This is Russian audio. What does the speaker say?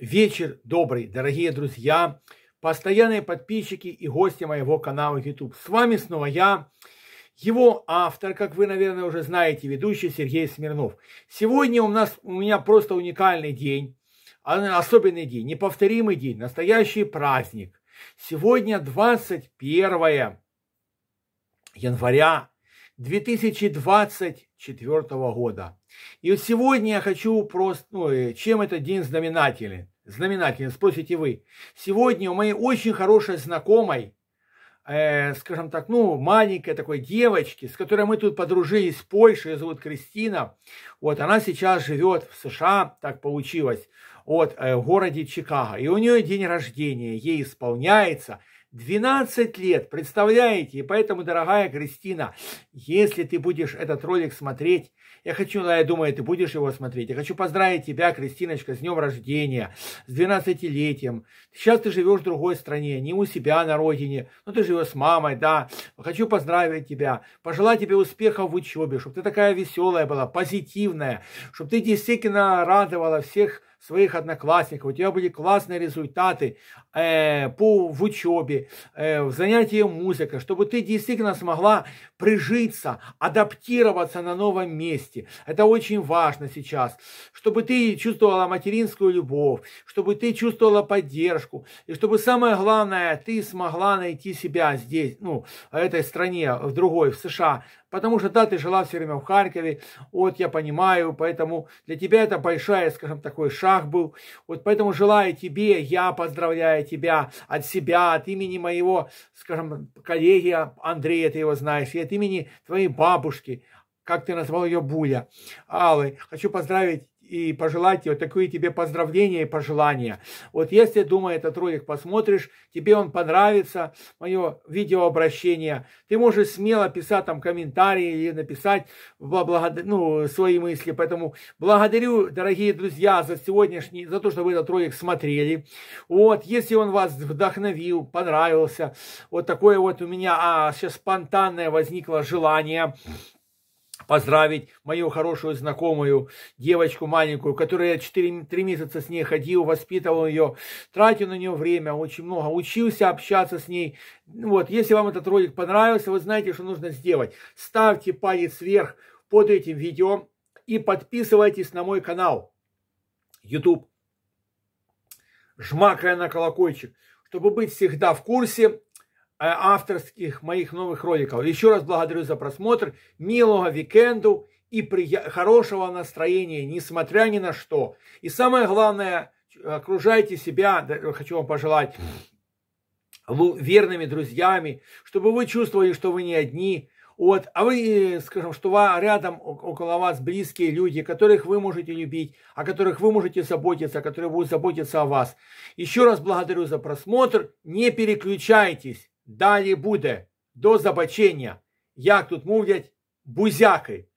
Вечер добрый, дорогие друзья, постоянные подписчики и гости моего канала YouTube. С вами снова я, его автор, как вы, наверное, уже знаете, ведущий Сергей Смирнов. Сегодня у нас у меня просто уникальный день, а, особенный день, неповторимый день, настоящий праздник. Сегодня 21 января 2024 года. И вот сегодня я хочу просто, ну, э, чем этот день знаменателен знаменательно, спросите вы. Сегодня у моей очень хорошей знакомой, э, скажем так, ну, маленькой такой девочки, с которой мы тут подружились в Польши, ее зовут Кристина. Вот, она сейчас живет в США, так получилось, вот, э, в городе Чикаго. И у нее день рождения, ей исполняется – 12 лет, представляете? И поэтому, дорогая Кристина, если ты будешь этот ролик смотреть, я хочу, да, ну, я думаю, ты будешь его смотреть. Я хочу поздравить тебя, Кристиночка, с днем рождения, с 12-летием. Сейчас ты живешь в другой стране, не у себя на родине, но ты живешь с мамой, да. Хочу поздравить тебя, пожелать тебе успехов в учебе, чтобы ты такая веселая была, позитивная, чтобы ты действительно радовала всех своих одноклассников, у тебя были классные результаты э, по, в учебе, э, в занятии музыкой, чтобы ты действительно смогла прижиться, адаптироваться на новом месте. Это очень важно сейчас, чтобы ты чувствовала материнскую любовь, чтобы ты чувствовала поддержку, и чтобы самое главное, ты смогла найти себя здесь, ну, в этой стране, в другой, в США, потому что да, ты жила все время в Харькове, вот я понимаю, поэтому для тебя это большая, скажем, такой шаг был, вот поэтому желаю тебе, я поздравляю тебя от себя, от имени моего, скажем, коллеги Андрея, ты его знаешь, и от имени твоей бабушки, как ты назвал ее, Буля, Аллы, хочу поздравить и пожелать тебе вот такие тебе поздравления и пожелания. Вот если, думаю, этот ролик посмотришь, тебе он понравится, мое видеообращение, ты можешь смело писать там комментарии или написать благодар... ну, свои мысли. Поэтому благодарю, дорогие друзья, за сегодняшний, за то, что вы этот ролик смотрели. Вот, если он вас вдохновил, понравился, вот такое вот у меня а, сейчас спонтанное возникло желание поздравить мою хорошую знакомую, девочку маленькую, которая четыре три месяца с ней ходил, воспитывал ее, тратил на нее время, очень много, учился общаться с ней. Вот, если вам этот ролик понравился, вы знаете, что нужно сделать. Ставьте палец вверх под этим видео и подписывайтесь на мой канал YouTube, жмакая на колокольчик, чтобы быть всегда в курсе Э, авторских моих новых роликов. Еще раз благодарю за просмотр. Милого викенду и прия- хорошего настроения, несмотря ни на что. И самое главное, окружайте себя, хочу вам пожелать, верными друзьями, чтобы вы чувствовали, что вы не одни, вот, а вы, э, скажем, что рядом около вас близкие люди, которых вы можете любить, о которых вы можете заботиться, которые будут заботиться о вас. Еще раз благодарю за просмотр. Не переключайтесь. Далі буде до забачення, як тут мовлять бузяки.